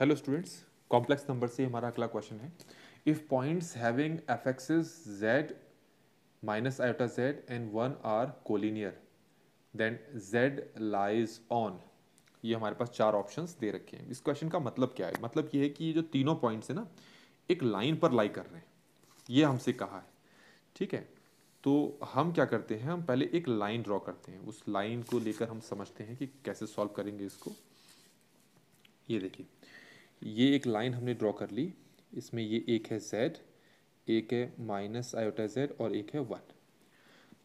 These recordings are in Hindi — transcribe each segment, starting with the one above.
हेलो स्टूडेंट्स कॉम्प्लेक्स नंबर से हमारा अगला क्वेश्चन है if points having affixes z minus iota z and one are collinear then z lies on ये हमारे पास चार ऑप्शंस दे रखे हैं इस क्वेश्चन का मतलब क्या है मतलब ये है कि ये जो तीनों पॉइंट्स हैं ना एक लाइन पर लाई कर रहे हैं ये हमसे कहा है ठीक है तो हम क्या करते हैं हम पहले एक लाइन ड्रॉ करते हैं उस लाइन को लेकर हम समझते हैं कि कैसे सॉल्व करेंगे इसको ये देखिए ये एक लाइन हमने ड्रॉ कर ली इसमें ये एक है जेड एक है माइनस आयोटा जेड और एक है वन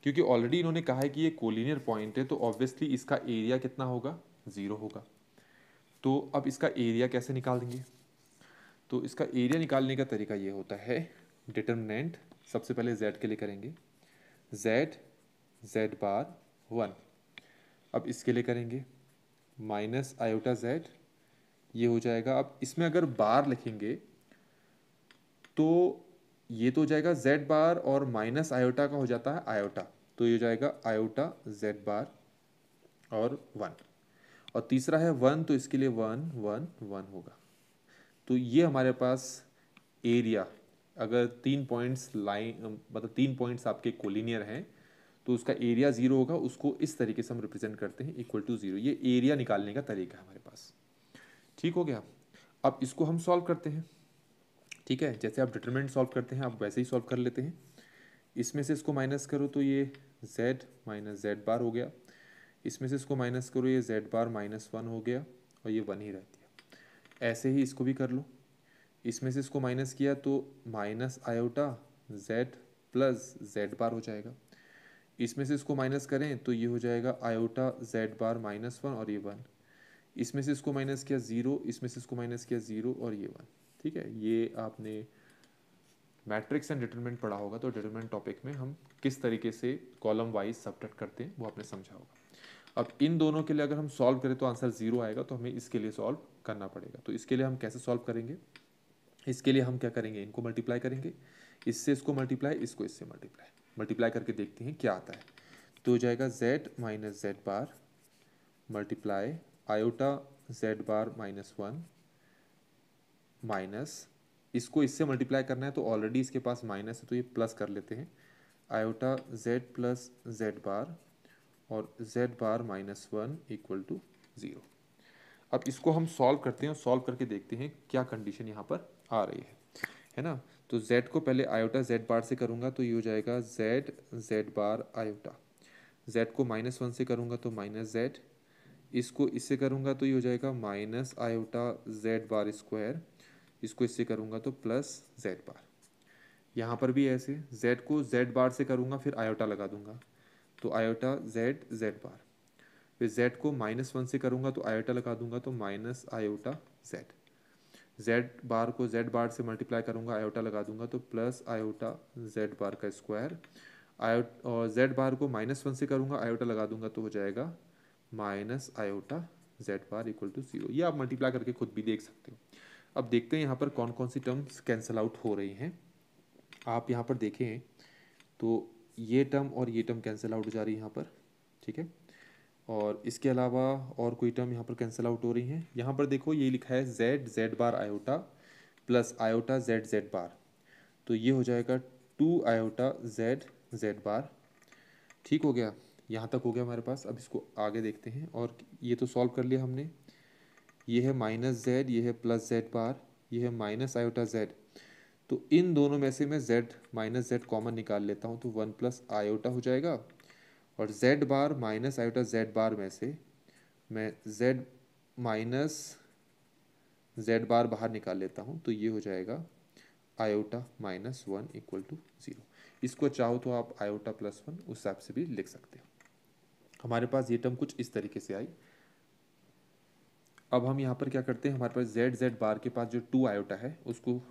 क्योंकि ऑलरेडी इन्होंने कहा है कि ये कोलिनियर पॉइंट है तो ऑब्वियसली इसका एरिया कितना होगा ज़ीरो होगा तो अब इसका एरिया कैसे निकाल देंगे तो इसका एरिया निकालने का तरीका ये होता है डिटर्मिनेंट सबसे पहले जेड के लिए करेंगे जेड जेड बार वन अब इसके लिए करेंगे माइनस आयोटा जेड ये हो जाएगा अब इसमें अगर बार लिखेंगे तो ये तो हो जाएगा z बार और माइनस आयोटा का हो जाता है आयोटा तो ये हो जाएगा आयोटा z बार और वन और तीसरा है वन तो इसके लिए वन वन वन होगा तो ये हमारे पास एरिया अगर तीन पॉइंट्स लाइन मतलब तीन पॉइंट्स आपके कोलिनियर हैं तो उसका एरिया ज़ीरो होगा उसको इस तरीके से हम रिप्रेजेंट करते हैं इक्वल टू ज़ीरो ये एरिया निकालने का तरीका है हमारे पास ठीक हो गया अब इसको हम सॉल्व करते हैं ठीक है जैसे आप डिटर्मेंट सॉल्व करते हैं आप वैसे ही सॉल्व कर लेते हैं इसमें से इसको माइनस करो तो ये z माइनस जेड बार हो गया इसमें से इसको माइनस करो ये जेड बार माइनस वन हो गया और ये वन ही रह गया ऐसे ही इसको भी कर लो इसमें से इसको माइनस किया तो minus iota z plus z bar हो जाएगा इसमें से इसको माइनस करें तो ये हो जाएगा iota z bar minus one और ये वन इसमें से इसको माइनस किया ज़ीरो इसमें से इसको माइनस किया ज़ीरो और ये वन ठीक है ये आपने मैट्रिक्स एंड डिटरमेंट पढ़ा होगा तो डिटरमेंट टॉपिक में हम किस तरीके से कॉलम वाइज सब्ट्रैक्ट करते हैं वो आपने समझा होगा अब इन दोनों के लिए अगर हम सॉल्व करें तो आंसर ज़ीरो आएगा तो हमें इसके लिए सॉल्व करना पड़ेगा तो इसके लिए हम कैसे सॉल्व करेंगे इसके लिए हम क्या करेंगे इनको मल्टीप्लाई करेंगे इससे इसको मल्टीप्लाई इसको इससे मल्टीप्लाई मल्टीप्लाई करके देखते हैं क्या आता है तो हो जाएगा z minus z bar multiply iota z bar minus one minus इसको इससे मल्टीप्लाई करना है तो ऑलरेडी इसके पास माइनस है तो ये प्लस कर लेते हैं iota z plus z bar और z bar minus one equal to zero अब इसको हम सॉल्व करते हैं और सॉल्व करके देखते हैं क्या कंडीशन यहाँ पर आ रही है है ना तो जेड को पहले आयोटा जेड बार से करूँगा तो ये हो जाएगा z z bar iota z को माइनस वन से करूँगा तो माइनस जेड इसको इससे करूँगा तो ये हो जाएगा minus iota z bar square इसको इससे करूँगा तो प्लस जेड बार यहाँ पर भी ऐसे जेड को जेड बार से करूँगा फिर आयोटा लगा दूंगा तो आयोटा जेड जेड बार फिर जेड को माइनस वन से करूँगा तो आयोटा लगा दूंगा तो minus iota z z bar को जेड बार से मल्टीप्लाई करूँगा आयोटा लगा दूंगा तो प्लस आयोटा जेड बार का स्क्वायर आयो और जेड बार को माइनस वन से करूँगा आयोटा लगा दूंगा तो हो जाएगा minus iota z bar equal to zero ये आप मल्टीप्लाई करके खुद भी देख सकते हो अब देखते हैं यहाँ पर कौन कौन सी टर्म्स कैंसिल आउट हो रही हैं आप यहाँ पर देखें तो ये टर्म और ये टर्म कैंसिल आउट हो जा रही है यहाँ पर ठीक है और इसके अलावा और कोई टर्म यहाँ पर कैंसिल आउट हो रही हैं यहाँ पर देखो ये लिखा है z z bar iota plus iota z z bar तो ये हो जाएगा two iota z z bar ठीक हो गया यहाँ तक हो गया हमारे पास अब इसको आगे देखते हैं और ये तो सॉल्व कर लिया हमने ये है माइनस जेड ये है प्लस जेड बार ये है माइनस आयोटा जेड तो इन दोनों में से मैं जेड माइनस जेड कॉमन निकाल लेता हूँ तो वन प्लस आयोटा हो जाएगा और z bar minus iota z bar में से मैं जेड माइनस जेड बार बाहर निकाल लेता हूँ तो ये हो जाएगा iota minus one equal to zero इसको चाहो तो आप आयोटा प्लस वन उस हिसाब से भी लिख सकते हो हमारे पास ये टर्म कुछ इस तरीके से आई अब हम यहाँ पर क्या करते हैं हमारे पास जेड जेड बार के पास जो टू आयोटा है उसको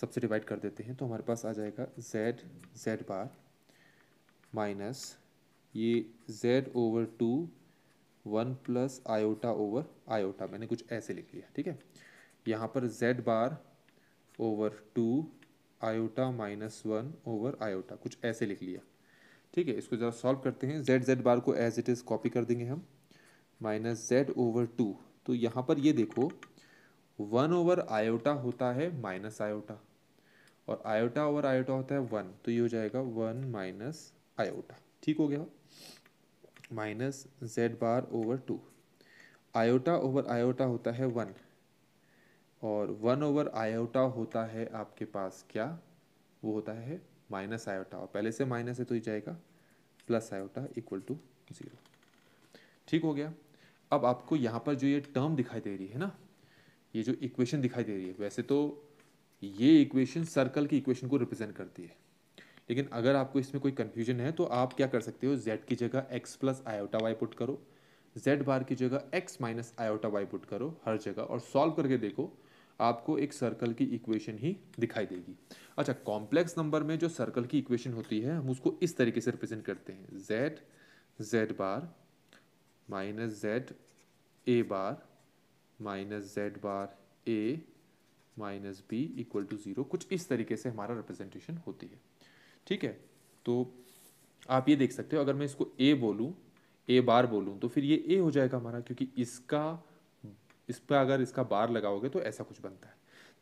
सबसे डिवाइड कर देते हैं तो हमारे पास आ जाएगा जेड जेड बार माइनस ये z over two one plus iota over iota मैंने कुछ ऐसे लिख लिया ठीक है यहाँ पर z bar over two iota minus one over iota कुछ ऐसे लिख लिया ठीक है इसको जरा सॉल्व करते हैं जेड जेड बार को एज इट इज़ कॉपी कर देंगे हम माइनस जेड ओवर टू तो यहाँ पर ये देखो वन ओवर आयोटा होता है माइनस आयोटा और आयोटा ओवर आयोटा होता है वन तो ये हो जाएगा वन माइनस आयोटा ठीक हो गया minus z bar over two iota over iota होता है वन और वन ओवर आयोटा होता है आपके पास क्या वो होता है माइनस आयोटा और पहले से माइनस है तो ही जाएगा plus iota equal to zero ठीक हो गया अब आपको यहाँ पर जो ये टर्म दिखाई दे रही है ना ये जो इक्वेशन दिखाई दे रही है वैसे तो ये इक्वेशन सर्कल की इक्वेशन को रिप्रेजेंट करती है लेकिन अगर आपको इसमें कोई कन्फ्यूजन है तो आप क्या कर सकते हो जेड की जगह x plus iota y put करो जेड बार की जगह x minus iota y put करो हर जगह और सॉल्व करके देखो आपको एक सर्कल की इक्वेशन ही दिखाई देगी अच्छा कॉम्प्लेक्स नंबर में जो सर्कल की इक्वेशन होती है हम उसको इस तरीके से रिप्रेजेंट करते हैं z z bar minus z a bar minus z bar a minus b equal to zero कुछ इस तरीके से हमारा रिप्रेजेंटेशन होती है ठीक है तो आप ये देख सकते हो अगर मैं इसको ए बोलूँ ए बार बोलूँ तो फिर ये ए हो जाएगा हमारा क्योंकि इसका इस पर अगर इसका बार लगाओगे तो ऐसा कुछ बनता है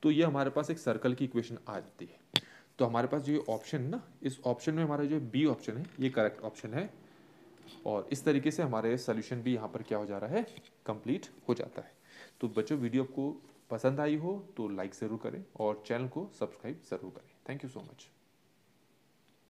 तो ये हमारे पास एक सर्कल की इक्वेशन आ जाती है तो हमारे पास जो ये ऑप्शन ना इस ऑप्शन में हमारा जो बी ऑप्शन है ये करेक्ट ऑप्शन है और इस तरीके से हमारे सोल्यूशन भी यहाँ पर क्या हो जा रहा है कंप्लीट हो जाता है तो बच्चों वीडियो आपको पसंद आई हो तो लाइक ज़रूर करें और चैनल को सब्सक्राइब ज़रूर करें थैंक यू सो मच